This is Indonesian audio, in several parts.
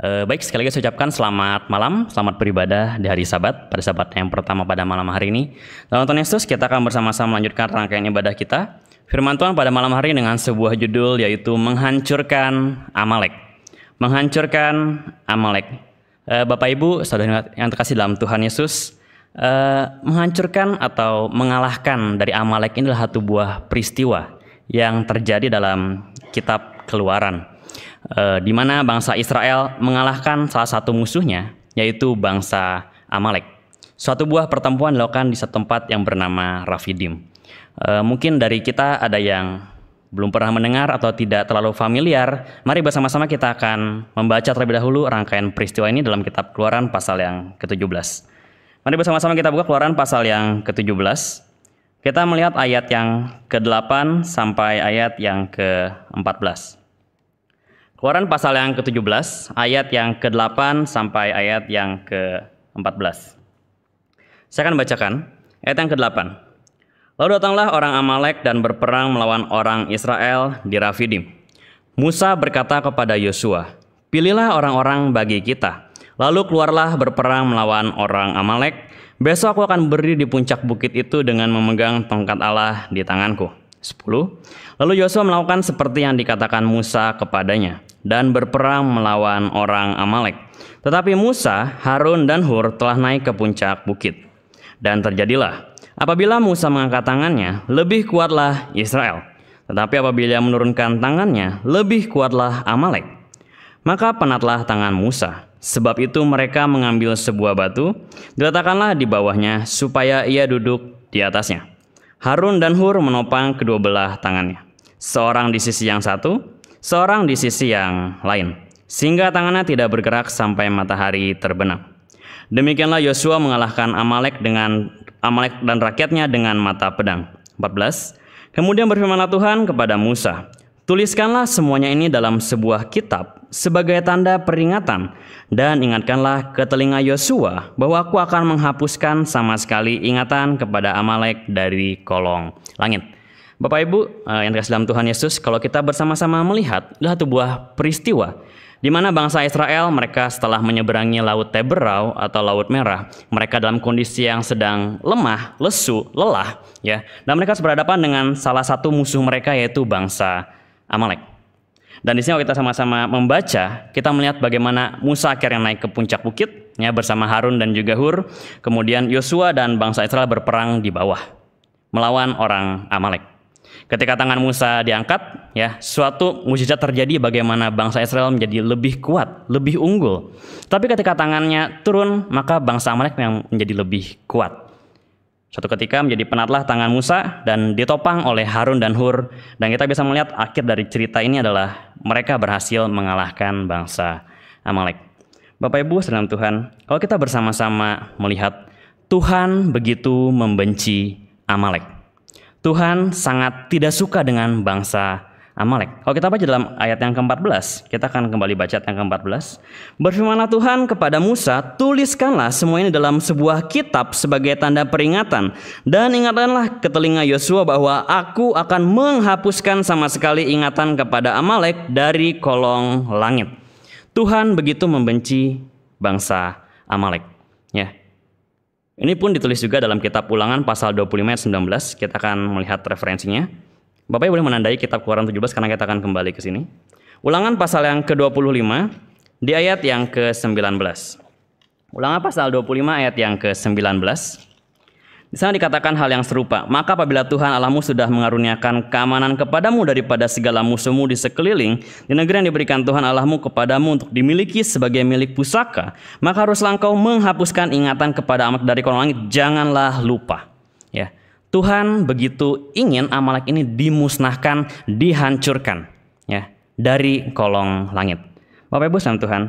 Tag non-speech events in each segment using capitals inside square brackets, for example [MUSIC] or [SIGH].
Eh, baik, sekali lagi saya ucapkan selamat malam, selamat beribadah di hari Sabat, pada Sabat yang pertama pada malam hari ini. Dalam Tuhan Yesus, kita akan bersama-sama melanjutkan rangkaian ibadah kita. Firman Tuhan pada malam hari dengan sebuah judul yaitu Menghancurkan Amalek. Menghancurkan Amalek. Eh, Bapak Ibu, saudara yang terkasih dalam Tuhan Yesus, eh, menghancurkan atau mengalahkan dari Amalek ini adalah satu buah peristiwa yang terjadi dalam kitab keluaran e, di mana bangsa Israel mengalahkan salah satu musuhnya, yaitu bangsa Amalek. Suatu buah pertempuran dilakukan di satu tempat yang bernama Rafidim. E, mungkin dari kita ada yang belum pernah mendengar atau tidak terlalu familiar, mari bersama-sama kita akan membaca terlebih dahulu rangkaian peristiwa ini dalam kitab Keluaran pasal yang ke-17. Mari bersama-sama kita buka Keluaran pasal yang ke-17. Kita melihat ayat yang ke-8 sampai ayat yang ke-14. Keluaran pasal yang ke-17, ayat yang ke-8 sampai ayat yang ke-14. Saya akan bacakan ayat yang ke-8. Lalu datanglah orang Amalek dan berperang melawan orang Israel di Rafidim. Musa berkata kepada Yosua, "Pilihlah orang-orang bagi kita, lalu keluarlah berperang melawan orang Amalek. Besok aku akan berdiri di puncak bukit itu dengan memegang tongkat Allah di tanganku." 10. Lalu Yosua melakukan seperti yang dikatakan Musa kepadanya dan berperang melawan orang Amalek. Tetapi Musa, Harun, dan Hur telah naik ke puncak bukit. Dan terjadilah, apabila Musa mengangkat tangannya, lebih kuatlah Israel. Tetapi apabila menurunkan tangannya, lebih kuatlah Amalek. Maka penatlah tangan Musa. Sebab itu mereka mengambil sebuah batu, diletakkanlah di bawahnya supaya ia duduk di atasnya. Harun dan Hur menopang kedua belah tangannya. Seorang di sisi yang satu, seorang di sisi yang lain, sehingga tangannya tidak bergerak sampai matahari terbenam. Demikianlah Yosua mengalahkan Amalek dengan Amalek dan rakyatnya dengan mata pedang. 14. Kemudian berfirmanlah Tuhan kepada Musa, Tuliskanlah semuanya ini dalam sebuah kitab sebagai tanda peringatan dan ingatkanlah ke telinga Yosua bahwa aku akan menghapuskan sama sekali ingatan kepada Amalek dari kolong langit. Bapak Ibu eh, yang dikasih dalam Tuhan Yesus, kalau kita bersama-sama melihat adalah sebuah peristiwa di mana bangsa Israel mereka setelah menyeberangi laut Teberau atau laut Merah, mereka dalam kondisi yang sedang lemah, lesu, lelah, ya. Dan mereka berhadapan dengan salah satu musuh mereka yaitu bangsa Amalek. Dan di sini kalau kita sama-sama membaca, kita melihat bagaimana Musa akhirnya naik ke puncak bukit ya, bersama Harun dan juga Hur. Kemudian Yosua dan bangsa Israel berperang di bawah melawan orang Amalek. Ketika tangan Musa diangkat, ya, suatu mujizat terjadi bagaimana bangsa Israel menjadi lebih kuat, lebih unggul. Tapi ketika tangannya turun, maka bangsa Amalek yang menjadi lebih kuat. Suatu ketika menjadi penatlah tangan Musa dan ditopang oleh Harun dan Hur. Dan kita bisa melihat akhir dari cerita ini adalah mereka berhasil mengalahkan bangsa Amalek. Bapak Ibu sedang Tuhan, kalau kita bersama-sama melihat Tuhan begitu membenci Amalek. Tuhan sangat tidak suka dengan bangsa Amalek. Kalau kita baca dalam ayat yang ke-14, kita akan kembali baca ayat yang ke-14. Berfirmanlah Tuhan kepada Musa, tuliskanlah semua ini dalam sebuah kitab sebagai tanda peringatan. Dan ingatkanlah ke telinga Yosua bahwa aku akan menghapuskan sama sekali ingatan kepada Amalek dari kolong langit. Tuhan begitu membenci bangsa Amalek. Ya, ini pun ditulis juga dalam kitab ulangan pasal 25 ayat 19. Kita akan melihat referensinya. Bapak Ibu boleh menandai kitab Keluaran 17 karena kita akan kembali ke sini. Ulangan pasal yang ke-25 di ayat yang ke-19. Ulangan pasal 25 ayat yang ke-19. Di sana dikatakan hal yang serupa. Maka apabila Tuhan Allahmu sudah mengaruniakan keamanan kepadamu daripada segala musuhmu di sekeliling, di negeri yang diberikan Tuhan Allahmu kepadamu untuk dimiliki sebagai milik pusaka, maka haruslah engkau menghapuskan ingatan kepada amat dari kolong langit. Janganlah lupa. Ya. Tuhan begitu ingin Amalek ini dimusnahkan, dihancurkan ya dari kolong langit. Bapak Ibu sama Tuhan,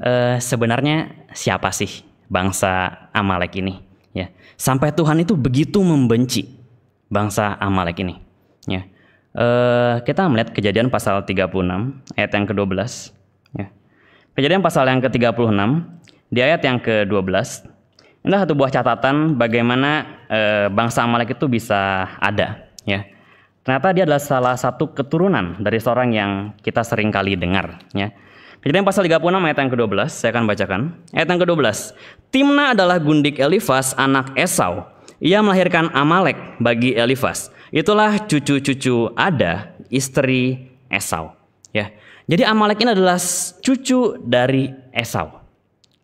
e, sebenarnya siapa sih bangsa Amalek ini? ya sampai Tuhan itu begitu membenci bangsa Amalek ini ya eh, kita melihat kejadian pasal 36 ayat yang ke-12 ya kejadian pasal yang ke-36 di ayat yang ke-12 ini satu buah catatan bagaimana eh, bangsa Amalek itu bisa ada ya ternyata dia adalah salah satu keturunan dari seorang yang kita sering kali dengar ya yang pasal 36 ayat yang ke-12, saya akan bacakan. Ayat yang ke-12. Timna adalah gundik Elifas anak Esau. Ia melahirkan Amalek bagi Elifas. Itulah cucu-cucu Ada, istri Esau. Ya. Jadi Amalek ini adalah cucu dari Esau.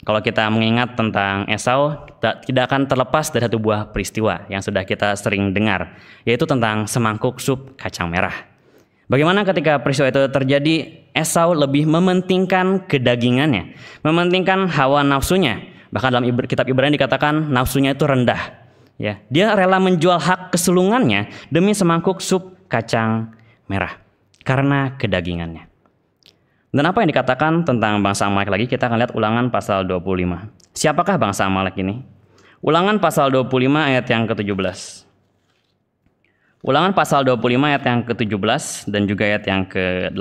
Kalau kita mengingat tentang Esau, tidak akan terlepas dari satu buah peristiwa yang sudah kita sering dengar, yaitu tentang semangkuk sup kacang merah. Bagaimana ketika peristiwa itu terjadi, Esau lebih mementingkan kedagingannya, mementingkan hawa nafsunya. Bahkan dalam kitab Ibrani dikatakan nafsunya itu rendah. Ya, dia rela menjual hak kesulungannya demi semangkuk sup kacang merah karena kedagingannya. Dan apa yang dikatakan tentang bangsa Amalek lagi kita akan lihat ulangan pasal 25. Siapakah bangsa Amalek ini? Ulangan pasal 25 ayat yang ke-17. Ulangan pasal 25 ayat yang ke-17 dan juga ayat yang ke-18.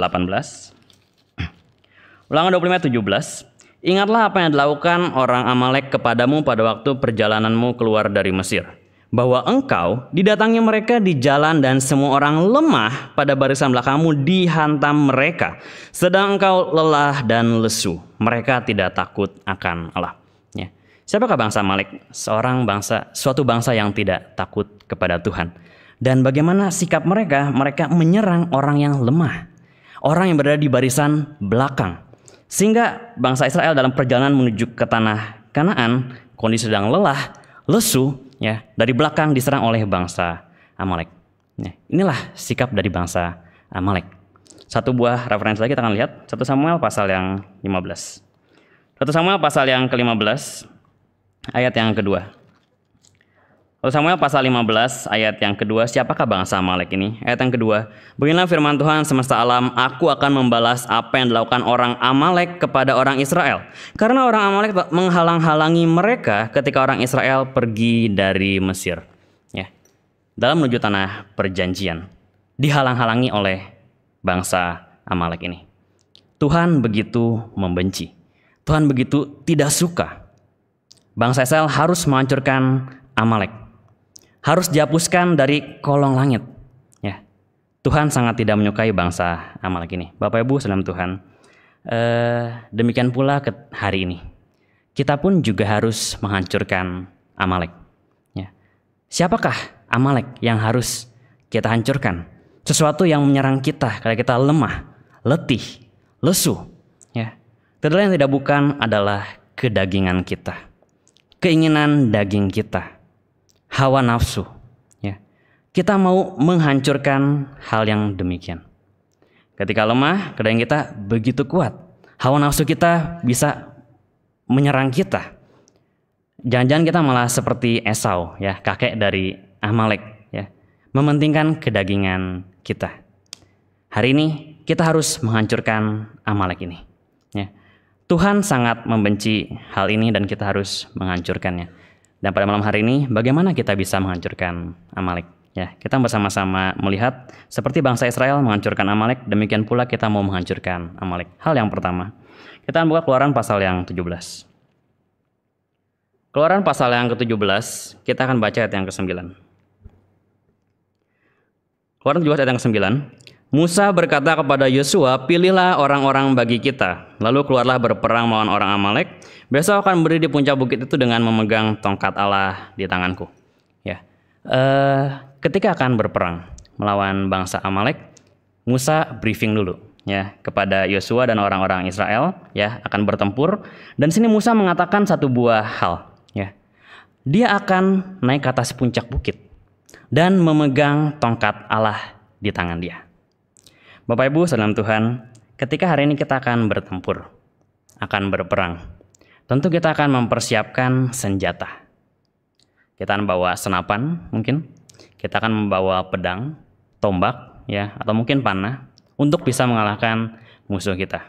[CLEARS THROAT] Ulangan 25 17. Ingatlah apa yang dilakukan orang Amalek kepadamu pada waktu perjalananmu keluar dari Mesir. Bahwa engkau didatangi mereka di jalan dan semua orang lemah pada barisan belakangmu dihantam mereka. Sedang engkau lelah dan lesu. Mereka tidak takut akan Allah. Ya. Siapakah bangsa Amalek? Seorang bangsa, suatu bangsa yang tidak takut kepada Tuhan. Dan bagaimana sikap mereka? Mereka menyerang orang yang lemah, orang yang berada di barisan belakang. Sehingga bangsa Israel dalam perjalanan menuju ke tanah Kanaan, kondisi sedang lelah, lesu, ya, dari belakang diserang oleh bangsa Amalek. Ya, inilah sikap dari bangsa Amalek. Satu buah referensi lagi kita akan lihat satu Samuel pasal yang 15. satu Samuel pasal yang ke-15 ayat yang kedua. 1 Samuel pasal 15 ayat yang kedua, siapakah bangsa Amalek ini? Ayat yang kedua, beginilah firman Tuhan semesta alam, aku akan membalas apa yang dilakukan orang Amalek kepada orang Israel. Karena orang Amalek menghalang-halangi mereka ketika orang Israel pergi dari Mesir. Ya. Dalam menuju tanah perjanjian, dihalang-halangi oleh bangsa Amalek ini. Tuhan begitu membenci. Tuhan begitu tidak suka. Bangsa Israel harus menghancurkan Amalek harus dihapuskan dari kolong langit. Ya. Tuhan sangat tidak menyukai bangsa Amalek ini. Bapak Ibu salam Tuhan, eh, demikian pula ke hari ini. Kita pun juga harus menghancurkan Amalek. Ya. Siapakah Amalek yang harus kita hancurkan? Sesuatu yang menyerang kita kalau kita lemah, letih, lesu. Ya. Tidak yang tidak bukan adalah kedagingan kita. Keinginan daging kita hawa nafsu. Ya. Kita mau menghancurkan hal yang demikian. Ketika lemah, kadang kita begitu kuat. Hawa nafsu kita bisa menyerang kita. Jangan-jangan kita malah seperti Esau, ya kakek dari Amalek, ya, mementingkan kedagingan kita. Hari ini kita harus menghancurkan Amalek ini. Ya. Tuhan sangat membenci hal ini dan kita harus menghancurkannya. Dan pada malam hari ini, bagaimana kita bisa menghancurkan Amalek? Ya, kita bersama-sama melihat seperti bangsa Israel menghancurkan Amalek, demikian pula kita mau menghancurkan Amalek. Hal yang pertama, kita akan buka keluaran pasal yang 17. Keluaran pasal yang ke-17, kita akan baca ayat yang ke-9. Keluaran 17 ayat yang ke-9, Musa berkata kepada Yosua, "Pilihlah orang-orang bagi kita, lalu keluarlah berperang melawan orang Amalek. Besok akan beri di puncak bukit itu dengan memegang tongkat Allah di tanganku." Ya. Uh, ketika akan berperang melawan bangsa Amalek, Musa briefing dulu ya kepada Yosua dan orang-orang Israel ya akan bertempur dan sini Musa mengatakan satu buah hal ya. Dia akan naik ke atas puncak bukit dan memegang tongkat Allah di tangan dia. Bapak Ibu, salam Tuhan, ketika hari ini kita akan bertempur, akan berperang, tentu kita akan mempersiapkan senjata. Kita akan bawa senapan mungkin, kita akan membawa pedang, tombak, ya, atau mungkin panah untuk bisa mengalahkan musuh kita.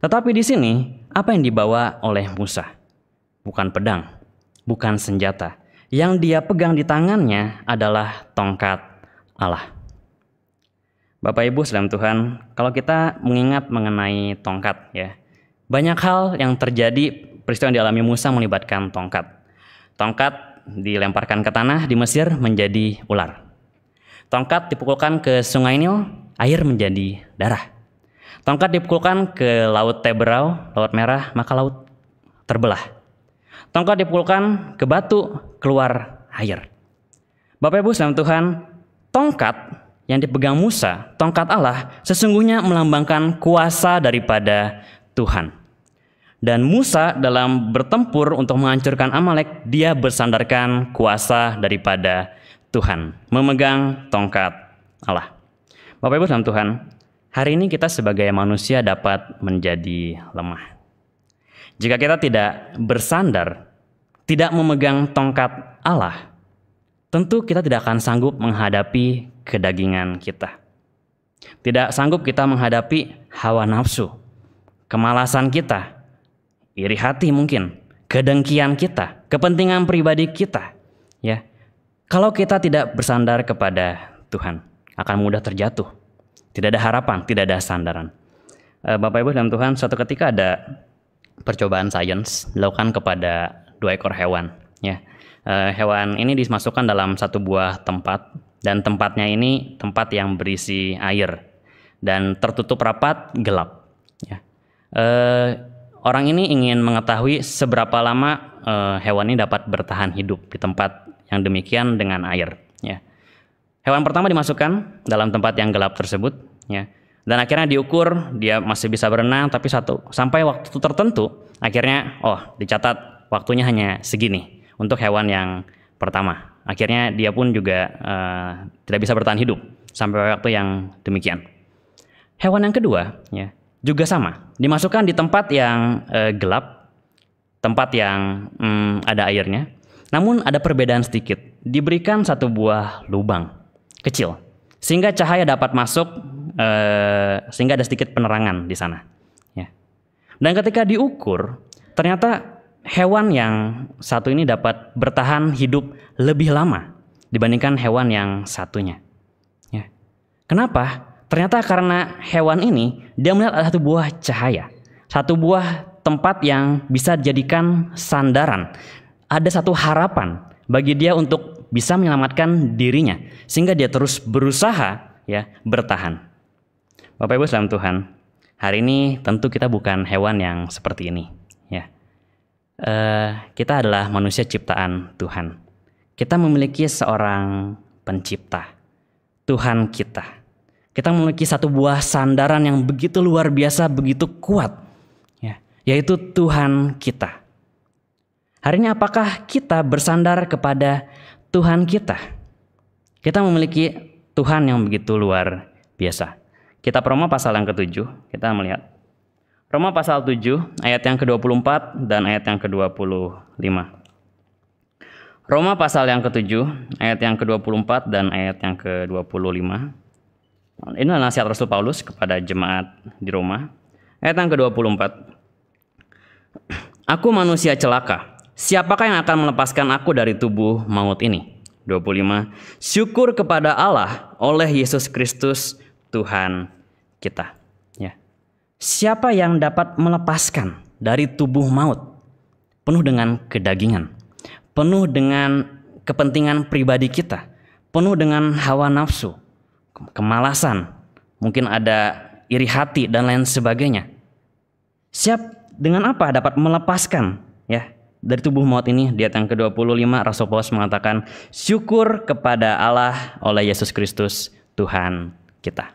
Tetapi di sini, apa yang dibawa oleh Musa? Bukan pedang, bukan senjata. Yang dia pegang di tangannya adalah tongkat Allah. Bapak Ibu dalam Tuhan, kalau kita mengingat mengenai tongkat ya, banyak hal yang terjadi peristiwa yang dialami Musa melibatkan tongkat. Tongkat dilemparkan ke tanah di Mesir menjadi ular. Tongkat dipukulkan ke sungai Nil, air menjadi darah. Tongkat dipukulkan ke laut Teberau, laut merah, maka laut terbelah. Tongkat dipukulkan ke batu, keluar air. Bapak Ibu dalam Tuhan, tongkat yang dipegang Musa, tongkat Allah, sesungguhnya melambangkan kuasa daripada Tuhan. Dan Musa dalam bertempur untuk menghancurkan Amalek, dia bersandarkan kuasa daripada Tuhan, memegang tongkat Allah. Bapak Ibu dalam Tuhan, hari ini kita sebagai manusia dapat menjadi lemah. Jika kita tidak bersandar, tidak memegang tongkat Allah, tentu kita tidak akan sanggup menghadapi kedagingan kita. Tidak sanggup kita menghadapi hawa nafsu, kemalasan kita, iri hati mungkin, kedengkian kita, kepentingan pribadi kita, ya. Kalau kita tidak bersandar kepada Tuhan, akan mudah terjatuh. Tidak ada harapan, tidak ada sandaran. Eh, Bapak Ibu dalam Tuhan, suatu ketika ada percobaan sains dilakukan kepada dua ekor hewan, ya. Eh, hewan ini dimasukkan dalam satu buah tempat dan tempatnya ini tempat yang berisi air dan tertutup rapat gelap. Ya. Eh, orang ini ingin mengetahui seberapa lama eh, hewan ini dapat bertahan hidup di tempat yang demikian dengan air. Ya. Hewan pertama dimasukkan dalam tempat yang gelap tersebut, ya. dan akhirnya diukur dia masih bisa berenang, tapi satu sampai waktu tertentu akhirnya oh dicatat waktunya hanya segini untuk hewan yang pertama akhirnya dia pun juga uh, tidak bisa bertahan hidup sampai waktu yang demikian. Hewan yang kedua ya juga sama, dimasukkan di tempat yang uh, gelap, tempat yang um, ada airnya. Namun ada perbedaan sedikit. Diberikan satu buah lubang kecil sehingga cahaya dapat masuk uh, sehingga ada sedikit penerangan di sana. Ya. Dan ketika diukur ternyata hewan yang satu ini dapat bertahan hidup lebih lama dibandingkan hewan yang satunya. Ya. Kenapa? Ternyata karena hewan ini dia melihat ada satu buah cahaya, satu buah tempat yang bisa dijadikan sandaran. Ada satu harapan bagi dia untuk bisa menyelamatkan dirinya sehingga dia terus berusaha ya bertahan. Bapak Ibu selamat Tuhan. Hari ini tentu kita bukan hewan yang seperti ini uh, kita adalah manusia ciptaan Tuhan. Kita memiliki seorang pencipta, Tuhan kita. Kita memiliki satu buah sandaran yang begitu luar biasa, begitu kuat, ya, yaitu Tuhan kita. Hari ini apakah kita bersandar kepada Tuhan kita? Kita memiliki Tuhan yang begitu luar biasa. Kita promo pasal yang ketujuh, kita melihat Roma pasal 7 ayat yang ke-24 dan ayat yang ke-25. Roma pasal yang ke-7 ayat yang ke-24 dan ayat yang ke-25. Inilah nasihat Rasul Paulus kepada jemaat di Roma. Ayat yang ke-24. Aku manusia celaka. Siapakah yang akan melepaskan aku dari tubuh maut ini? 25. Syukur kepada Allah oleh Yesus Kristus Tuhan kita. Siapa yang dapat melepaskan dari tubuh maut? Penuh dengan kedagingan, penuh dengan kepentingan pribadi kita, penuh dengan hawa nafsu, kemalasan, mungkin ada iri hati dan lain sebagainya. Siap dengan apa dapat melepaskan ya dari tubuh maut ini di ayat yang ke-25 Rasul Paulus mengatakan syukur kepada Allah oleh Yesus Kristus Tuhan kita.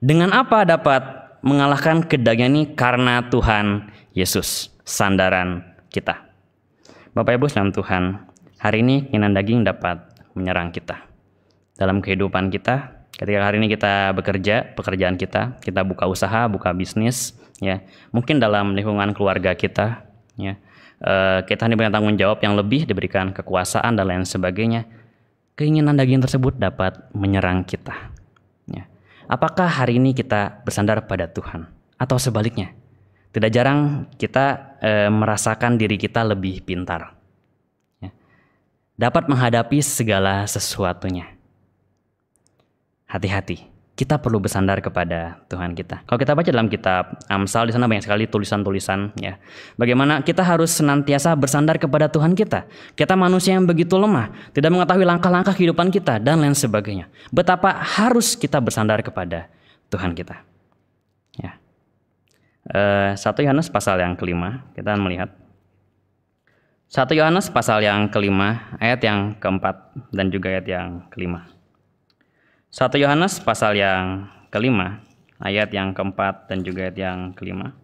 Dengan apa dapat mengalahkan kedagingan ini karena Tuhan Yesus, sandaran kita. Bapak Ibu dalam Tuhan, hari ini keinginan daging dapat menyerang kita. Dalam kehidupan kita, ketika hari ini kita bekerja, pekerjaan kita, kita buka usaha, buka bisnis, ya. Mungkin dalam lingkungan keluarga kita, ya. Eh, kita hanya punya tanggung jawab yang lebih diberikan kekuasaan dan lain sebagainya keinginan daging tersebut dapat menyerang kita Apakah hari ini kita bersandar pada Tuhan atau sebaliknya? Tidak jarang kita e, merasakan diri kita lebih pintar, ya. dapat menghadapi segala sesuatunya. Hati-hati, kita perlu bersandar kepada Tuhan kita. Kalau kita baca dalam kitab Amsal di sana banyak sekali tulisan-tulisan ya. Bagaimana kita harus senantiasa bersandar kepada Tuhan kita. Kita manusia yang begitu lemah, tidak mengetahui langkah-langkah kehidupan kita dan lain sebagainya. Betapa harus kita bersandar kepada Tuhan kita. Ya. Eh, satu Yohanes pasal yang kelima, kita melihat 1 Yohanes pasal yang kelima, ayat yang keempat dan juga ayat yang kelima. 1 Yohanes pasal yang kelima, ayat yang keempat dan juga ayat yang kelima.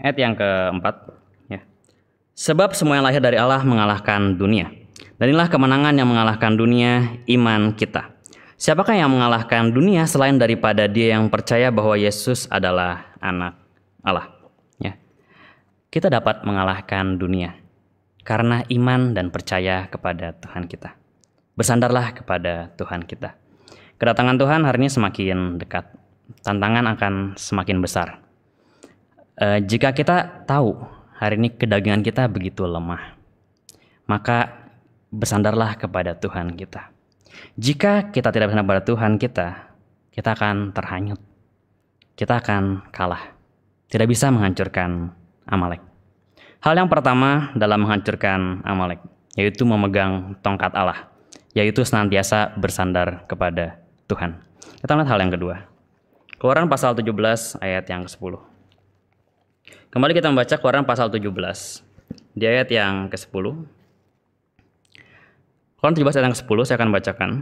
Ayat yang keempat, ya. Sebab semua yang lahir dari Allah mengalahkan dunia. Dan inilah kemenangan yang mengalahkan dunia, iman kita. Siapakah yang mengalahkan dunia selain daripada dia yang percaya bahwa Yesus adalah anak Allah kita dapat mengalahkan dunia karena iman dan percaya kepada Tuhan kita. Bersandarlah kepada Tuhan kita. Kedatangan Tuhan hari ini semakin dekat. Tantangan akan semakin besar. E, jika kita tahu hari ini kedagingan kita begitu lemah, maka bersandarlah kepada Tuhan kita. Jika kita tidak bersandar pada Tuhan kita, kita akan terhanyut. Kita akan kalah. Tidak bisa menghancurkan Amalek. Hal yang pertama dalam menghancurkan Amalek yaitu memegang tongkat Allah, yaitu senantiasa bersandar kepada Tuhan. Kita lihat hal yang kedua. Keluaran pasal 17 ayat yang ke-10. Kembali kita membaca Keluaran pasal 17 di ayat yang ke-10. Keluaran 17 ayat yang ke-10 saya akan bacakan.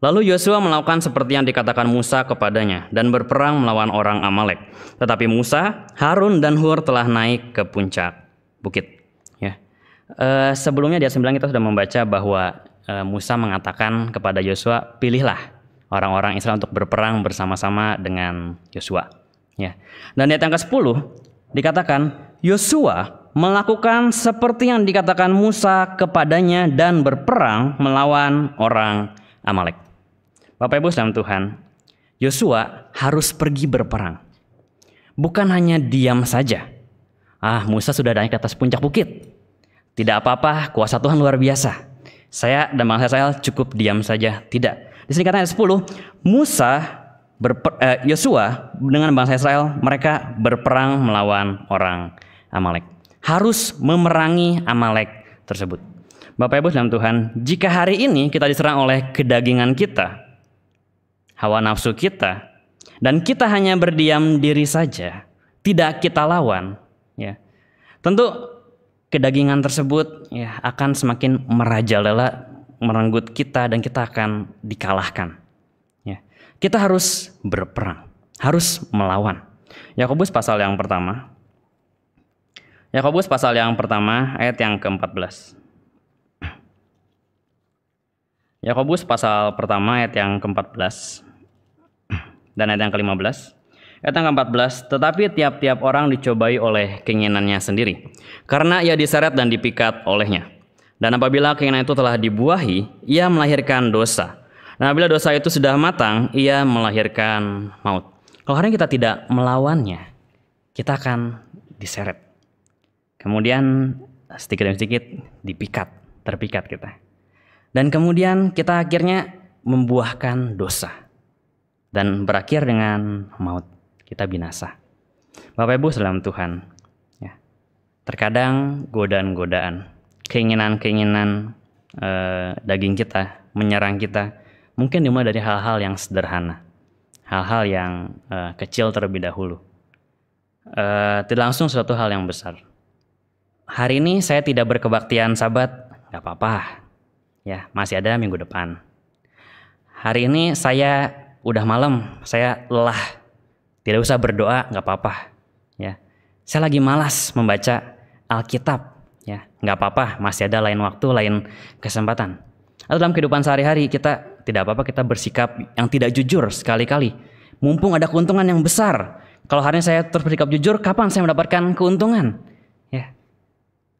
Lalu Yosua melakukan seperti yang dikatakan Musa kepadanya dan berperang melawan orang Amalek. Tetapi Musa, Harun, dan Hur telah naik ke puncak bukit. Ya. Uh, sebelumnya di ayat 9 kita sudah membaca bahwa uh, Musa mengatakan kepada Yosua, pilihlah orang-orang Israel untuk berperang bersama-sama dengan Yosua. Ya. Dan di ayat yang ke-10 dikatakan, Yosua melakukan seperti yang dikatakan Musa kepadanya dan berperang melawan orang Amalek. Bapak Ibu dalam Tuhan, Yosua harus pergi berperang. Bukan hanya diam saja. Ah, Musa sudah naik ke atas puncak bukit. Tidak apa-apa, kuasa Tuhan luar biasa. Saya dan bangsa Israel cukup diam saja. Tidak. Di sini katanya 10, Musa eh, Yosua dengan bangsa Israel mereka berperang melawan orang Amalek. Harus memerangi Amalek tersebut. Bapak Ibu dalam Tuhan, jika hari ini kita diserang oleh kedagingan kita, hawa nafsu kita dan kita hanya berdiam diri saja, tidak kita lawan, ya. Tentu kedagingan tersebut ya akan semakin merajalela merenggut kita dan kita akan dikalahkan. Ya. Kita harus berperang, harus melawan. Yakobus pasal yang pertama. Yakobus pasal yang pertama ayat yang ke-14. Yakobus pasal pertama ayat yang ke-14. Dan ayat yang ke-15. Ayat yang ke-14, tetapi tiap-tiap orang dicobai oleh keinginannya sendiri, karena ia diseret dan dipikat olehnya. Dan apabila keinginan itu telah dibuahi, ia melahirkan dosa. Dan apabila dosa itu sudah matang, ia melahirkan maut. Kalau hari kita tidak melawannya, kita akan diseret. Kemudian sedikit demi sedikit dipikat, terpikat kita. Dan kemudian kita akhirnya membuahkan dosa dan berakhir dengan maut. Kita binasa. Bapak Ibu selamat Tuhan, ya. terkadang godaan-godaan, keinginan-keinginan eh, daging kita menyerang kita, mungkin dimulai dari hal-hal yang sederhana, hal-hal yang eh, kecil terlebih dahulu. Eh, tidak langsung suatu hal yang besar. Hari ini saya tidak berkebaktian sabat, nggak apa-apa. Ya, masih ada minggu depan. Hari ini saya udah malam, saya lelah, tidak usah berdoa, nggak apa-apa. Ya, saya lagi malas membaca Alkitab, ya nggak apa-apa, masih ada lain waktu, lain kesempatan. Atau dalam kehidupan sehari-hari kita tidak apa-apa kita bersikap yang tidak jujur sekali-kali. Mumpung ada keuntungan yang besar. Kalau hari ini saya terus bersikap jujur, kapan saya mendapatkan keuntungan? Ya,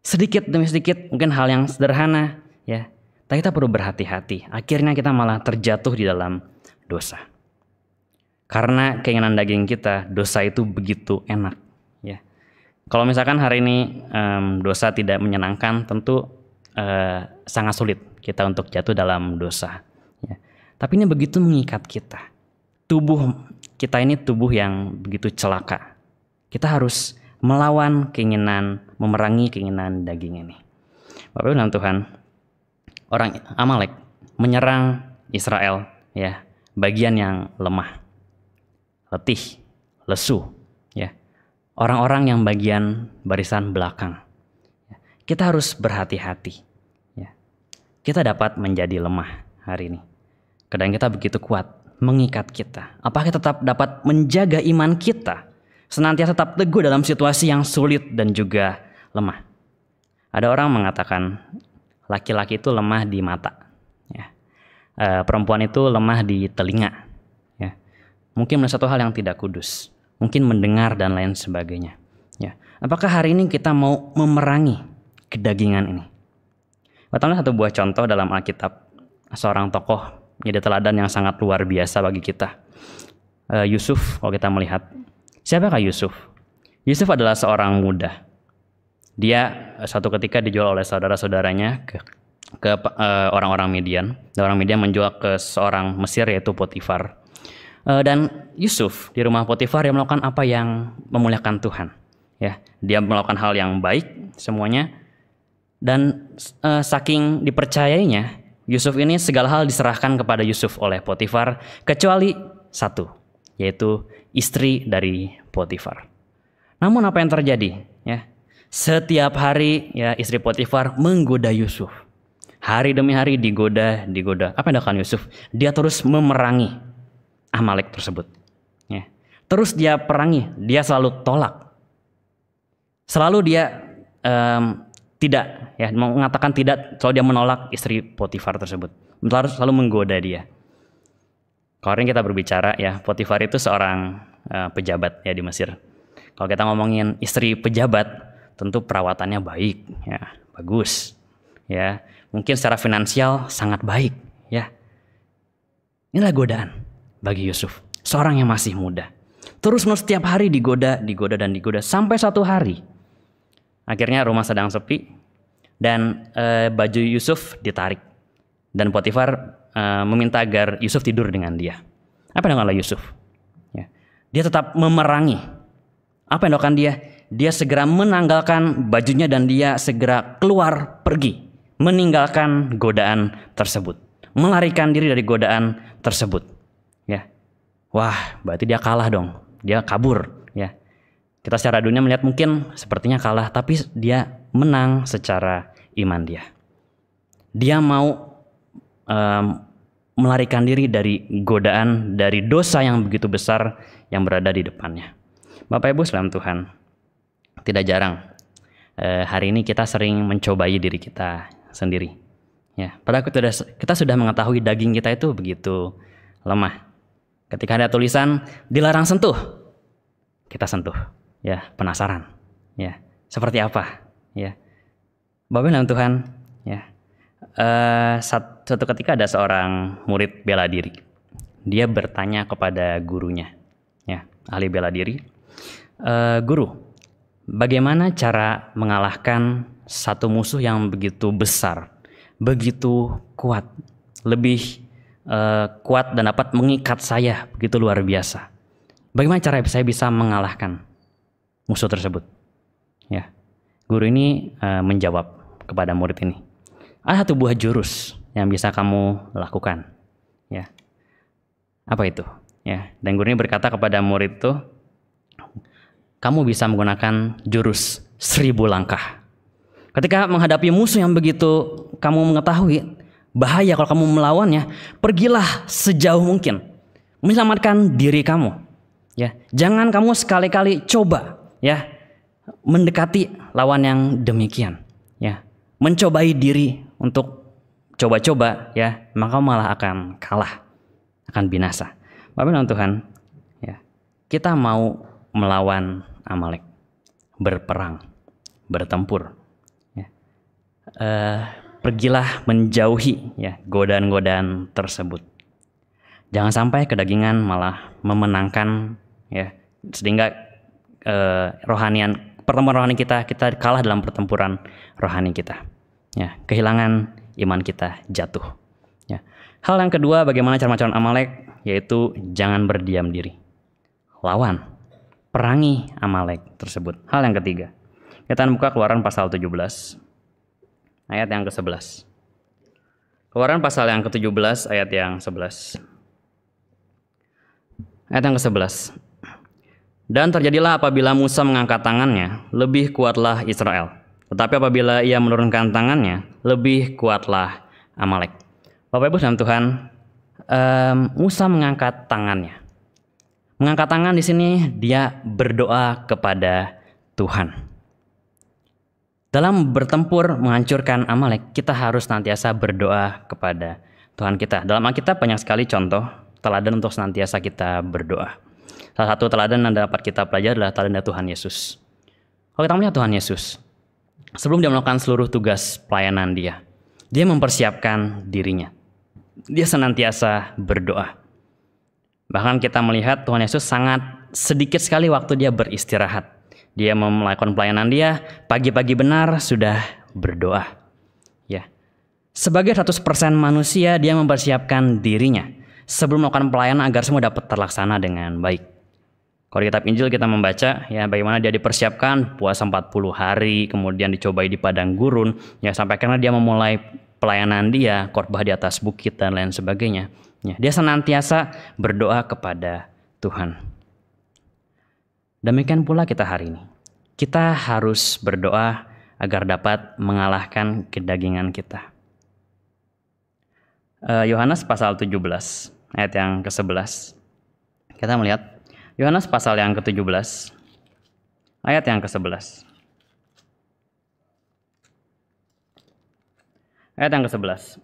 sedikit demi sedikit mungkin hal yang sederhana, ya. Tapi kita perlu berhati-hati. Akhirnya kita malah terjatuh di dalam dosa. Karena keinginan daging kita, dosa itu begitu enak. Ya. Kalau misalkan hari ini um, dosa tidak menyenangkan, tentu uh, sangat sulit kita untuk jatuh dalam dosa. Ya. Tapi ini begitu mengikat kita. Tubuh kita ini tubuh yang begitu celaka. Kita harus melawan keinginan, memerangi keinginan daging ini. Bapak dan Tuhan, orang Amalek menyerang Israel ya bagian yang lemah, letih, lesu, ya. Orang-orang yang bagian barisan belakang. Kita harus berhati-hati. Ya. Kita dapat menjadi lemah hari ini. Kadang kita begitu kuat, mengikat kita. Apakah tetap dapat menjaga iman kita? Senantiasa tetap teguh dalam situasi yang sulit dan juga lemah. Ada orang mengatakan laki-laki itu lemah di mata. Eh, perempuan itu lemah di telinga, ya. mungkin melihat satu hal yang tidak kudus, mungkin mendengar dan lain sebagainya. Ya. Apakah hari ini kita mau memerangi kedagingan ini? Pertama satu buah contoh dalam Alkitab, seorang tokoh jadi teladan yang sangat luar biasa bagi kita. Eh, Yusuf, kalau kita melihat, siapakah Yusuf? Yusuf adalah seorang muda. Dia eh, suatu ketika dijual oleh saudara-saudaranya ke ke eh, orang-orang uh, Median. Dan orang Median menjual ke seorang Mesir yaitu Potifar. Uh, dan Yusuf di rumah Potifar yang melakukan apa yang memuliakan Tuhan. Ya, dia melakukan hal yang baik semuanya. Dan uh, saking dipercayainya, Yusuf ini segala hal diserahkan kepada Yusuf oleh Potifar kecuali satu, yaitu istri dari Potifar. Namun apa yang terjadi? Ya, setiap hari ya istri Potifar menggoda Yusuf Hari demi hari digoda, digoda. Apa yang dilakukan Yusuf? Dia terus memerangi Amalek tersebut. Ya. Terus dia perangi, dia selalu tolak. Selalu dia um, tidak, ya mengatakan tidak, selalu dia menolak istri Potifar tersebut. Selalu, selalu menggoda dia. ini kita berbicara ya, Potifar itu seorang uh, pejabat ya di Mesir. Kalau kita ngomongin istri pejabat, tentu perawatannya baik, ya, bagus, ya mungkin secara finansial sangat baik ya. Inilah godaan bagi Yusuf, seorang yang masih muda. Terus menerus setiap hari digoda, digoda dan digoda sampai satu hari. Akhirnya rumah sedang sepi dan e, baju Yusuf ditarik dan Potifar e, meminta agar Yusuf tidur dengan dia. Apa yang dilakukan Yusuf? Ya. Dia tetap memerangi. Apa yang dilakukan dia? Dia segera menanggalkan bajunya dan dia segera keluar pergi meninggalkan godaan tersebut, melarikan diri dari godaan tersebut. Ya. Wah, berarti dia kalah dong. Dia kabur, ya. Kita secara dunia melihat mungkin sepertinya kalah, tapi dia menang secara iman dia. Dia mau um, melarikan diri dari godaan, dari dosa yang begitu besar yang berada di depannya. Bapak Ibu selam Tuhan, tidak jarang eh, hari ini kita sering mencobai diri kita, sendiri. Ya, padahal kita sudah, kita sudah mengetahui daging kita itu begitu lemah. Ketika ada tulisan dilarang sentuh, kita sentuh. Ya, penasaran. Ya, seperti apa? Ya, Bapak dalam Tuhan. Ya, uh, eh, satu ketika ada seorang murid bela diri. Dia bertanya kepada gurunya, ya, ahli bela diri. Uh, guru, bagaimana cara mengalahkan satu musuh yang begitu besar, begitu kuat, lebih uh, kuat dan dapat mengikat saya begitu luar biasa. Bagaimana cara saya bisa mengalahkan musuh tersebut? Ya, guru ini uh, menjawab kepada murid ini, ada satu buah jurus yang bisa kamu lakukan. Ya, apa itu? Ya, dan guru ini berkata kepada murid itu, kamu bisa menggunakan jurus seribu langkah. Ketika menghadapi musuh yang begitu kamu mengetahui bahaya kalau kamu melawannya, pergilah sejauh mungkin menyelamatkan diri kamu. Ya, jangan kamu sekali-kali coba ya mendekati lawan yang demikian. Ya, mencobai diri untuk coba-coba ya, maka malah akan kalah, akan binasa. Bapak dan Tuhan, ya, kita mau melawan Amalek, berperang, bertempur, uh, pergilah menjauhi ya godaan-godaan tersebut. Jangan sampai kedagingan malah memenangkan ya sehingga uh, rohanian pertempuran rohani kita kita kalah dalam pertempuran rohani kita. Ya, kehilangan iman kita jatuh. Ya. Hal yang kedua bagaimana cara macam Amalek yaitu jangan berdiam diri. Lawan, perangi Amalek tersebut. Hal yang ketiga. Kita buka keluaran pasal 17 ayat yang ke-11. Keluaran pasal yang ke-17 ayat yang 11. Ayat yang ke-11. Dan terjadilah apabila Musa mengangkat tangannya, lebih kuatlah Israel. Tetapi apabila ia menurunkan tangannya, lebih kuatlah Amalek. Bapak Ibu dalam Tuhan, um, Musa mengangkat tangannya. Mengangkat tangan di sini dia berdoa kepada Tuhan. Dalam bertempur menghancurkan Amalek, kita harus senantiasa berdoa kepada Tuhan kita. Dalam Alkitab banyak sekali contoh teladan untuk senantiasa kita berdoa. Salah satu teladan yang dapat kita pelajari adalah teladan dari Tuhan Yesus. Kalau kita melihat Tuhan Yesus, sebelum dia melakukan seluruh tugas pelayanan dia, dia mempersiapkan dirinya. Dia senantiasa berdoa. Bahkan kita melihat Tuhan Yesus sangat sedikit sekali waktu dia beristirahat dia melakukan pelayanan dia, pagi-pagi benar sudah berdoa. Ya. Sebagai 100% manusia, dia mempersiapkan dirinya sebelum melakukan pelayanan agar semua dapat terlaksana dengan baik. Kalau di kitab Injil kita membaca ya bagaimana dia dipersiapkan puasa 40 hari, kemudian dicobai di padang gurun, ya sampai karena dia memulai pelayanan dia, khotbah di atas bukit dan lain sebagainya. Ya, dia senantiasa berdoa kepada Tuhan. Demikian pula kita hari ini. Kita harus berdoa agar dapat mengalahkan kedagingan kita. Eh, Yohanes pasal 17 ayat yang ke-11. Kita melihat Yohanes pasal yang ke-17 ayat yang ke-11. Ayat yang ke-11.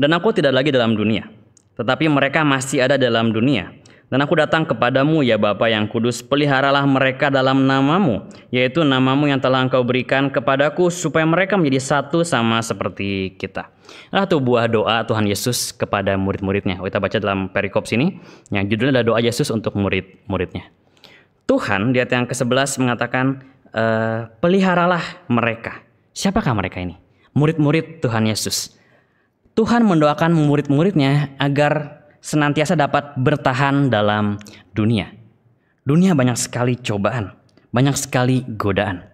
Dan aku tidak lagi dalam dunia, tetapi mereka masih ada dalam dunia dan aku datang kepadamu ya Bapa yang kudus, peliharalah mereka dalam namamu, yaitu namamu yang telah engkau berikan kepadaku supaya mereka menjadi satu sama seperti kita. Nah itu buah doa Tuhan Yesus kepada murid-muridnya. Oh, kita baca dalam perikop sini, yang judulnya adalah doa Yesus untuk murid-muridnya. Tuhan di ayat yang ke-11 mengatakan, e, peliharalah mereka. Siapakah mereka ini? Murid-murid Tuhan Yesus. Tuhan mendoakan murid-muridnya agar senantiasa dapat bertahan dalam dunia. Dunia banyak sekali cobaan, banyak sekali godaan.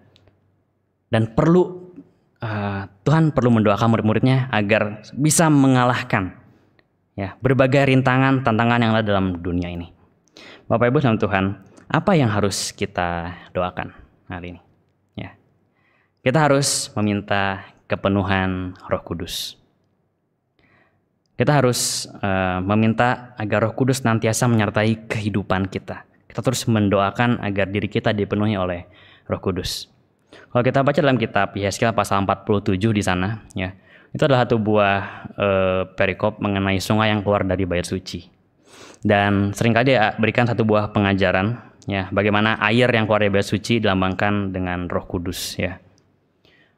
Dan perlu uh, Tuhan perlu mendoakan murid-muridnya agar bisa mengalahkan ya berbagai rintangan, tantangan yang ada dalam dunia ini. Bapak Ibu dalam Tuhan, apa yang harus kita doakan hari ini? Ya. Kita harus meminta kepenuhan Roh Kudus. Kita harus uh, meminta agar Roh Kudus nantiasa menyertai kehidupan kita. Kita terus mendoakan agar diri kita dipenuhi oleh Roh Kudus. Kalau kita baca dalam kitab Yeskel pasal 47 di sana, ya. Itu adalah satu buah uh, perikop mengenai sungai yang keluar dari Bayar suci. Dan seringkali dia berikan satu buah pengajaran ya bagaimana air yang keluar dari Bayar suci dilambangkan dengan Roh Kudus ya.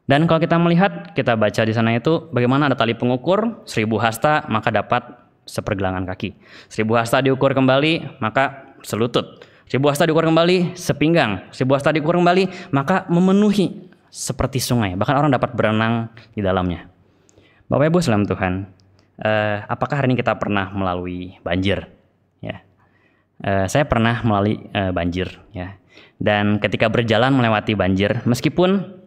Dan kalau kita melihat, kita baca di sana itu bagaimana ada tali pengukur, seribu hasta maka dapat sepergelangan kaki. Seribu hasta diukur kembali, maka selutut. Seribu hasta diukur kembali, sepinggang. Seribu hasta diukur kembali, maka memenuhi seperti sungai. Bahkan orang dapat berenang di dalamnya. Bapak Ibu selamat Tuhan, eh, apakah hari ini kita pernah melalui banjir? Ya, eh, saya pernah melalui eh, banjir. Ya, dan ketika berjalan melewati banjir, meskipun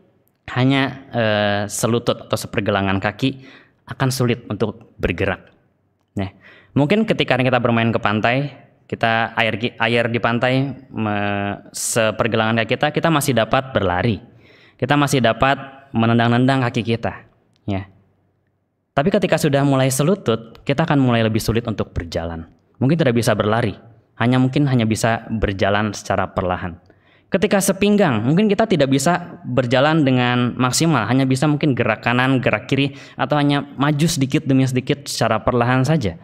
hanya eh, selutut atau sepergelangan kaki akan sulit untuk bergerak. Nah, mungkin ketika kita bermain ke pantai, kita air air di pantai me, sepergelangan kaki kita, kita masih dapat berlari, kita masih dapat menendang-nendang kaki kita, ya. Tapi ketika sudah mulai selutut, kita akan mulai lebih sulit untuk berjalan. Mungkin tidak bisa berlari, hanya mungkin hanya bisa berjalan secara perlahan ketika sepinggang mungkin kita tidak bisa berjalan dengan maksimal hanya bisa mungkin gerak kanan gerak kiri atau hanya maju sedikit demi sedikit secara perlahan saja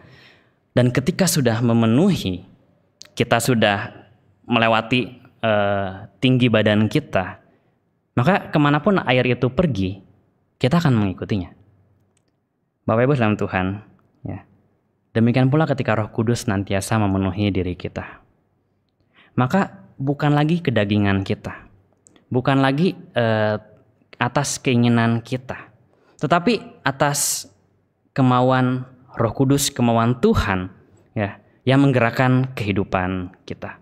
dan ketika sudah memenuhi kita sudah melewati uh, tinggi badan kita maka kemanapun air itu pergi kita akan mengikutinya Bapak Ibu dalam Tuhan ya demikian pula ketika Roh Kudus nantiasa memenuhi diri kita maka bukan lagi kedagingan kita, bukan lagi eh, atas keinginan kita, tetapi atas kemauan Roh Kudus, kemauan Tuhan, ya, yang menggerakkan kehidupan kita.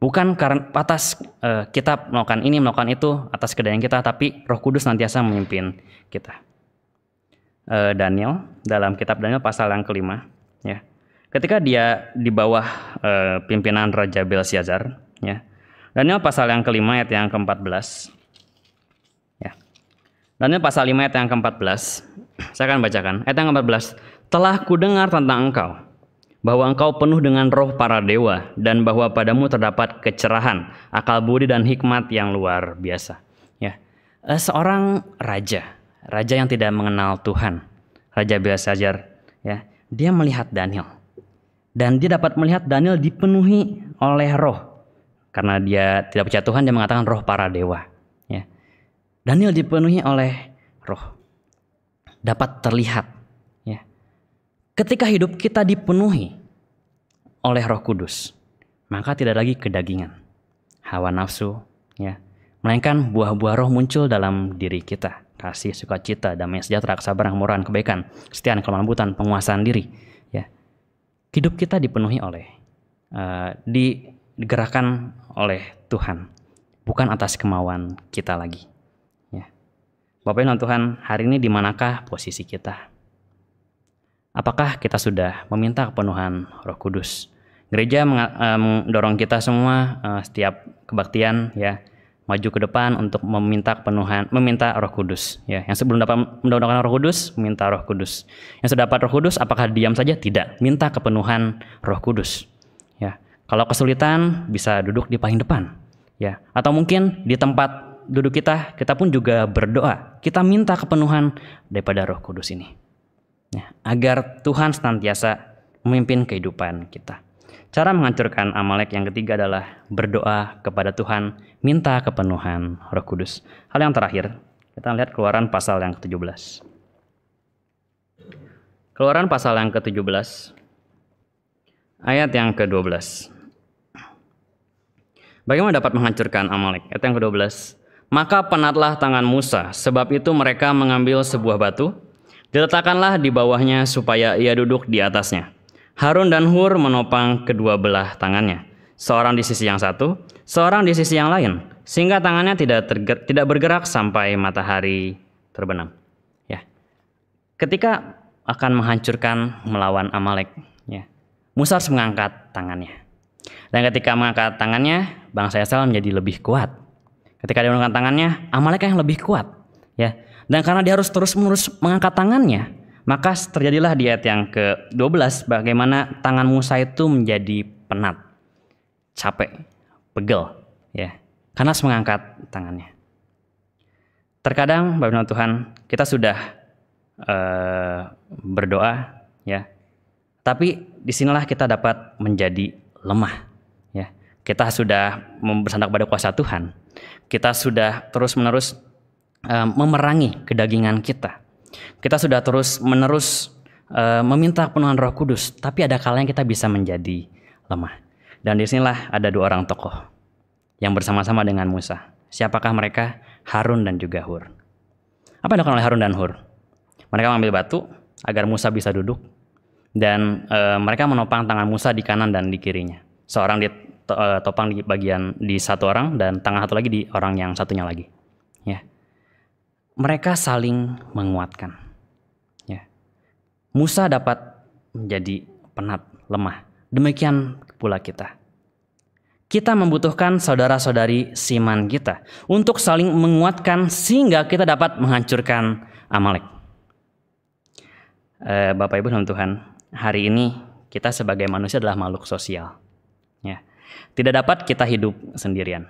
Bukan karena atas eh, kita melakukan ini, melakukan itu atas kedagingan kita, tapi Roh Kudus nantiasa memimpin kita. Eh, Daniel dalam kitab Daniel pasal yang kelima, ya. Ketika dia di bawah eh, pimpinan Raja Belsyazar, ya. Daniel pasal yang kelima ayat yang ke-14. Ya. Daniel pasal 5 ayat yang ke-14. Saya akan bacakan. Ayat yang ke-14. Telah kudengar tentang engkau bahwa engkau penuh dengan roh para dewa dan bahwa padamu terdapat kecerahan, akal budi dan hikmat yang luar biasa. Ya. Eh, seorang raja, raja yang tidak mengenal Tuhan, raja saja, ya. Dia melihat Daniel. Dan dia dapat melihat Daniel dipenuhi oleh roh karena dia tidak percaya Tuhan dia mengatakan roh para dewa ya Daniel dipenuhi oleh roh dapat terlihat ya ketika hidup kita dipenuhi oleh Roh Kudus maka tidak lagi kedagingan hawa nafsu ya melainkan buah-buah roh muncul dalam diri kita kasih sukacita damai sejahtera kesabaran kemurahan kebaikan kesetiaan kelembutan penguasaan diri ya. hidup kita dipenuhi oleh uh, di digerakkan oleh Tuhan, bukan atas kemauan kita lagi. Ya. Bapak Ibu Tuhan, hari ini di manakah posisi kita? Apakah kita sudah meminta kepenuhan Roh Kudus? Gereja eh, mendorong kita semua eh, setiap kebaktian ya maju ke depan untuk meminta kepenuhan, meminta Roh Kudus ya. Yang sebelum dapat mendapatkan Roh Kudus, minta Roh Kudus. Yang sudah dapat Roh Kudus, apakah diam saja? Tidak, minta kepenuhan Roh Kudus. Kalau kesulitan bisa duduk di paling depan, ya. Atau mungkin di tempat duduk kita, kita pun juga berdoa. Kita minta kepenuhan daripada Roh Kudus ini. Ya, agar Tuhan senantiasa memimpin kehidupan kita. Cara menghancurkan Amalek yang ketiga adalah berdoa kepada Tuhan, minta kepenuhan Roh Kudus. Hal yang terakhir, kita lihat Keluaran pasal yang ke-17. Keluaran pasal yang ke-17 ayat yang ke-12. Bagaimana dapat menghancurkan Amalek? Ayat yang ke-12. Maka penatlah tangan Musa, sebab itu mereka mengambil sebuah batu, diletakkanlah di bawahnya supaya ia duduk di atasnya. Harun dan Hur menopang kedua belah tangannya, seorang di sisi yang satu, seorang di sisi yang lain, sehingga tangannya tidak terger- tidak bergerak sampai matahari terbenam. Ya. Ketika akan menghancurkan melawan Amalek, ya. Musa harus mengangkat tangannya. Dan ketika mengangkat tangannya, bangsa Israel menjadi lebih kuat. Ketika dia mengangkat tangannya, Amalek yang lebih kuat, ya. Dan karena dia harus terus-menerus mengangkat tangannya, maka terjadilah di ayat yang ke-12 bagaimana tangan Musa itu menjadi penat, capek, pegel, ya. Karena harus mengangkat tangannya. Terkadang Bapak Tuhan, kita sudah uh, berdoa, ya. Tapi disinilah kita dapat menjadi lemah. Ya, kita sudah bersandar pada kuasa Tuhan. Kita sudah terus-menerus uh, memerangi kedagingan kita. Kita sudah terus-menerus uh, meminta penuhan Roh Kudus, tapi ada kalanya kita bisa menjadi lemah. Dan disinilah ada dua orang tokoh yang bersama-sama dengan Musa. Siapakah mereka? Harun dan juga Hur. Apa yang dilakukan oleh Harun dan Hur? Mereka mengambil batu agar Musa bisa duduk dan e, mereka menopang tangan Musa di kanan dan di kirinya. Seorang di eh, topang di bagian di satu orang dan tangan satu lagi di orang yang satunya lagi. Ya. Mereka saling menguatkan. Ya. Musa dapat menjadi penat, lemah. Demikian pula kita. Kita membutuhkan saudara-saudari siman kita untuk saling menguatkan sehingga kita dapat menghancurkan Amalek. Eh, Bapak Ibu dan Tuhan, hari ini kita sebagai manusia adalah makhluk sosial. Ya. Tidak dapat kita hidup sendirian.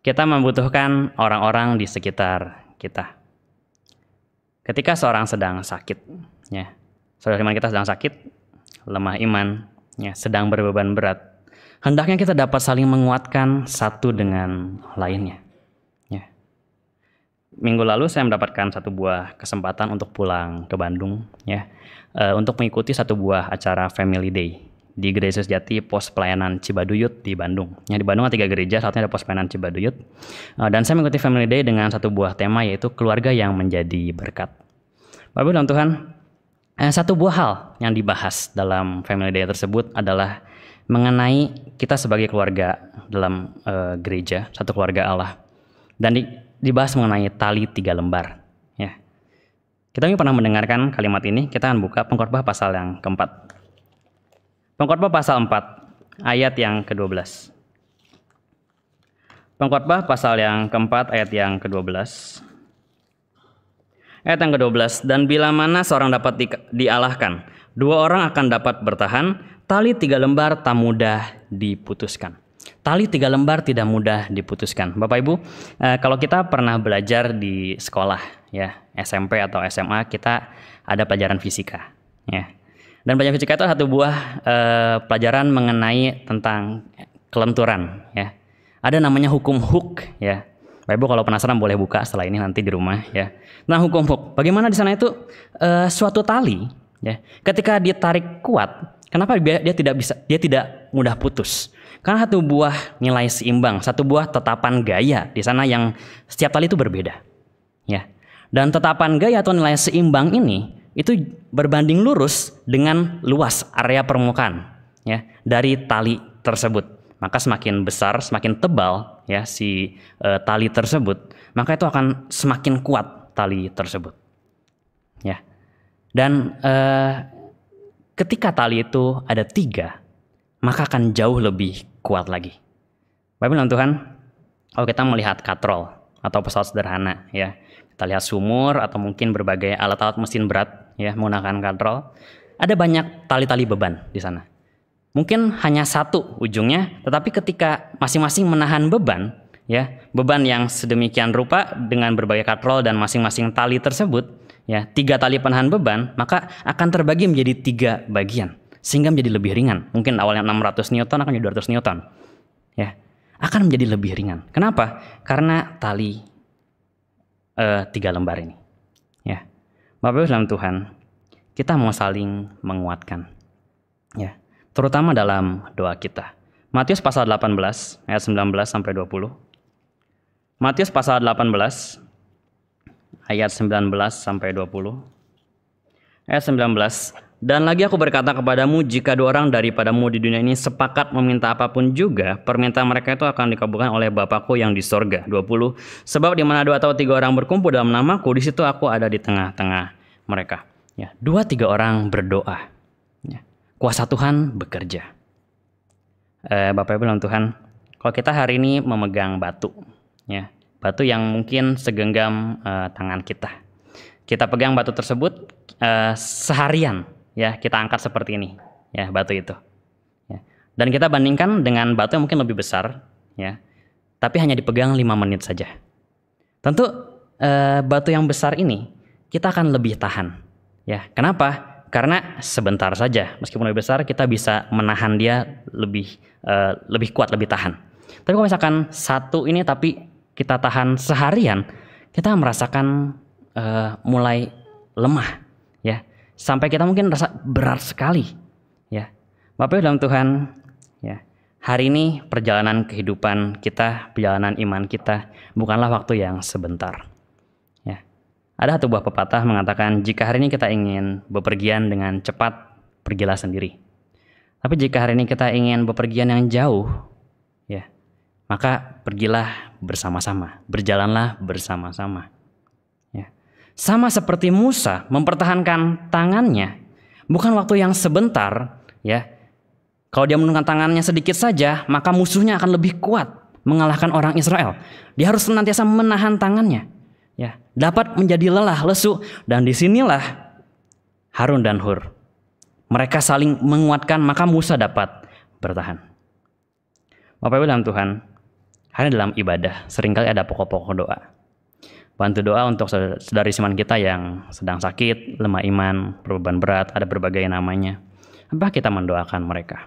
Kita membutuhkan orang-orang di sekitar kita. Ketika seorang sedang sakit, ya, saudara iman kita sedang sakit, lemah iman, ya, sedang berbeban berat, hendaknya kita dapat saling menguatkan satu dengan lainnya minggu lalu saya mendapatkan satu buah kesempatan untuk pulang ke Bandung ya uh, untuk mengikuti satu buah acara Family Day di Gereja Sejati Pos Pelayanan Cibaduyut di Bandung. Ya, di Bandung ada tiga gereja, satunya ada Pos Pelayanan Cibaduyut. Uh, dan saya mengikuti Family Day dengan satu buah tema yaitu keluarga yang menjadi berkat. Bapak dan Tuhan, eh, satu buah hal yang dibahas dalam Family Day tersebut adalah mengenai kita sebagai keluarga dalam uh, gereja, satu keluarga Allah. Dan di dibahas mengenai tali tiga lembar. Ya. Kita pernah mendengarkan kalimat ini, kita akan buka pengkhotbah pasal yang keempat. Pengkhotbah pasal 4 ayat yang ke-12. Pengkhotbah pasal yang keempat ayat yang ke-12. Ayat yang ke-12 dan bila mana seorang dapat di dialahkan, dua orang akan dapat bertahan, tali tiga lembar tak mudah diputuskan. Tali tiga lembar tidak mudah diputuskan. Bapak Ibu, eh, kalau kita pernah belajar di sekolah ya, SMP atau SMA, kita ada pelajaran fisika ya. Dan pelajaran fisika itu satu buah eh, pelajaran mengenai tentang kelenturan ya. Ada namanya hukum hook ya. Bapak Ibu kalau penasaran boleh buka setelah ini nanti di rumah ya. Nah, hukum hook. Bagaimana di sana itu e, suatu tali ya, ketika ditarik kuat, kenapa dia tidak bisa dia tidak mudah putus? Karena satu buah nilai seimbang, satu buah tetapan gaya di sana yang setiap tali itu berbeda. Ya. Dan tetapan gaya atau nilai seimbang ini itu berbanding lurus dengan luas area permukaan ya dari tali tersebut. Maka semakin besar, semakin tebal ya si e, tali tersebut, maka itu akan semakin kuat tali tersebut. Ya. Dan e, ketika tali itu ada tiga, maka akan jauh lebih kuat lagi. Bapak Tuhan, kalau kita melihat katrol atau pesawat sederhana ya, kita lihat sumur atau mungkin berbagai alat-alat mesin berat ya menggunakan katrol, ada banyak tali-tali beban di sana. Mungkin hanya satu ujungnya, tetapi ketika masing-masing menahan beban, ya beban yang sedemikian rupa dengan berbagai katrol dan masing-masing tali tersebut, ya tiga tali penahan beban, maka akan terbagi menjadi tiga bagian sehingga menjadi lebih ringan. Mungkin awalnya 600 newton akan jadi 200 newton. Ya. Akan menjadi lebih ringan. Kenapa? Karena tali uh, tiga lembar ini. Ya. Bapak Ibu dalam Tuhan, kita mau saling menguatkan. Ya. Terutama dalam doa kita. Matius pasal 18 ayat 19 sampai 20. Matius pasal 18 ayat 19 sampai 20. Ayat 19 dan lagi aku berkata kepadamu, jika dua orang daripadamu di dunia ini sepakat meminta apapun juga, permintaan mereka itu akan dikabulkan oleh Bapakku yang di sorga. 20. Sebab di mana dua atau tiga orang berkumpul dalam namaku, di situ aku ada di tengah-tengah mereka. Ya, dua tiga orang berdoa. Ya. Kuasa Tuhan bekerja. Eh, Bapak Ibu dalam Tuhan, kalau kita hari ini memegang batu, ya batu yang mungkin segenggam eh, tangan kita. Kita pegang batu tersebut eh, seharian ya kita angkat seperti ini ya batu itu ya. dan kita bandingkan dengan batu yang mungkin lebih besar ya tapi hanya dipegang 5 menit saja tentu eh, batu yang besar ini kita akan lebih tahan ya kenapa karena sebentar saja meskipun lebih besar kita bisa menahan dia lebih eh, lebih kuat lebih tahan tapi kalau misalkan satu ini tapi kita tahan seharian kita merasakan eh, mulai lemah sampai kita mungkin rasa berat sekali ya Bapak dalam Tuhan ya hari ini perjalanan kehidupan kita perjalanan iman kita bukanlah waktu yang sebentar ya ada satu buah pepatah mengatakan jika hari ini kita ingin bepergian dengan cepat pergilah sendiri tapi jika hari ini kita ingin bepergian yang jauh ya maka pergilah bersama-sama berjalanlah bersama-sama sama seperti Musa mempertahankan tangannya, bukan waktu yang sebentar, ya. Kalau dia menurunkan tangannya sedikit saja, maka musuhnya akan lebih kuat mengalahkan orang Israel. Dia harus senantiasa menahan tangannya, ya. Dapat menjadi lelah, lesu, dan disinilah Harun dan Hur. Mereka saling menguatkan, maka Musa dapat bertahan. Bapak Ibu dalam Tuhan, hanya dalam ibadah seringkali ada pokok-pokok doa. Bantu doa untuk saudari iman kita yang sedang sakit, lemah iman, perubahan berat, ada berbagai namanya. Apa kita mendoakan mereka?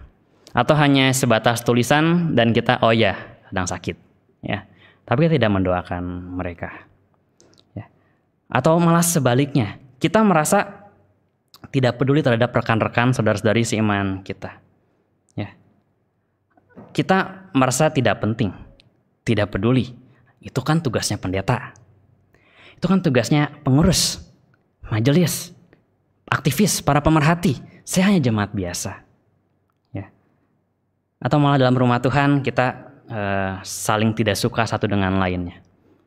Atau hanya sebatas tulisan dan kita, oh ya, sedang sakit. ya Tapi kita tidak mendoakan mereka. Ya. Atau malah sebaliknya, kita merasa tidak peduli terhadap rekan-rekan saudara-saudari seiman kita. Ya. Kita merasa tidak penting, tidak peduli. Itu kan tugasnya pendeta itu kan tugasnya pengurus, majelis, aktivis, para pemerhati. Saya hanya jemaat biasa. Ya. Atau malah dalam rumah Tuhan kita eh, saling tidak suka satu dengan lainnya.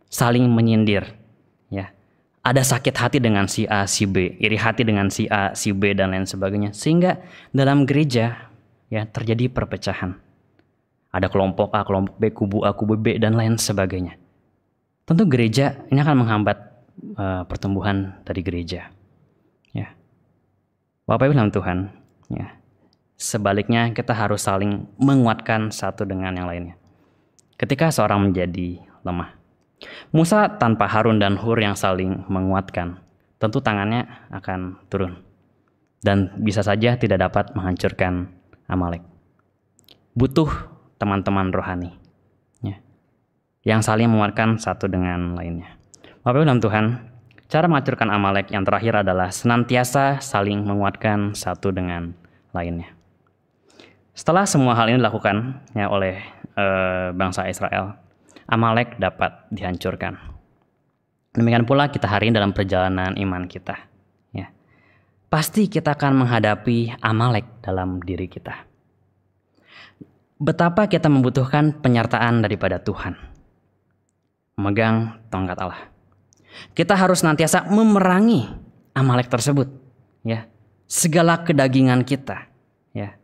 Saling menyindir. Ya. Ada sakit hati dengan si A, si B, iri hati dengan si A, si B dan lain sebagainya. Sehingga dalam gereja ya terjadi perpecahan. Ada kelompok A, kelompok B, kubu A, kubu B dan lain sebagainya tentu gereja ini akan menghambat uh, pertumbuhan dari gereja. Ya. Bapak Ibu dalam Tuhan, ya. Sebaliknya kita harus saling menguatkan satu dengan yang lainnya. Ketika seorang menjadi lemah. Musa tanpa Harun dan Hur yang saling menguatkan, tentu tangannya akan turun. Dan bisa saja tidak dapat menghancurkan Amalek. Butuh teman-teman rohani yang saling menguatkan satu dengan lainnya. Bapak dalam Tuhan, cara menghancurkan Amalek yang terakhir adalah senantiasa saling menguatkan satu dengan lainnya. Setelah semua hal ini dilakukan ya oleh e, bangsa Israel, Amalek dapat dihancurkan. Demikian pula kita hari ini dalam perjalanan iman kita. Ya. Pasti kita akan menghadapi Amalek dalam diri kita. Betapa kita membutuhkan penyertaan daripada Tuhan memegang tongkat Allah. Kita harus nantiasa memerangi Amalek tersebut, ya. Segala kedagingan kita, ya.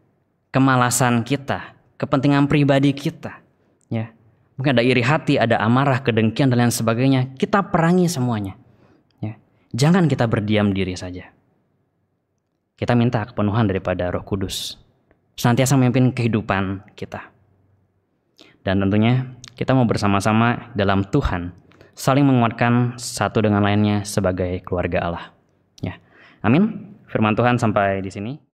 Kemalasan kita, kepentingan pribadi kita, ya. Mungkin ada iri hati, ada amarah, kedengkian dan lain sebagainya. Kita perangi semuanya. Ya. Jangan kita berdiam diri saja. Kita minta kepenuhan daripada Roh Kudus. Senantiasa memimpin kehidupan kita. Dan tentunya kita mau bersama-sama dalam Tuhan, saling menguatkan satu dengan lainnya sebagai keluarga Allah. Ya. Amin. Firman Tuhan sampai di sini.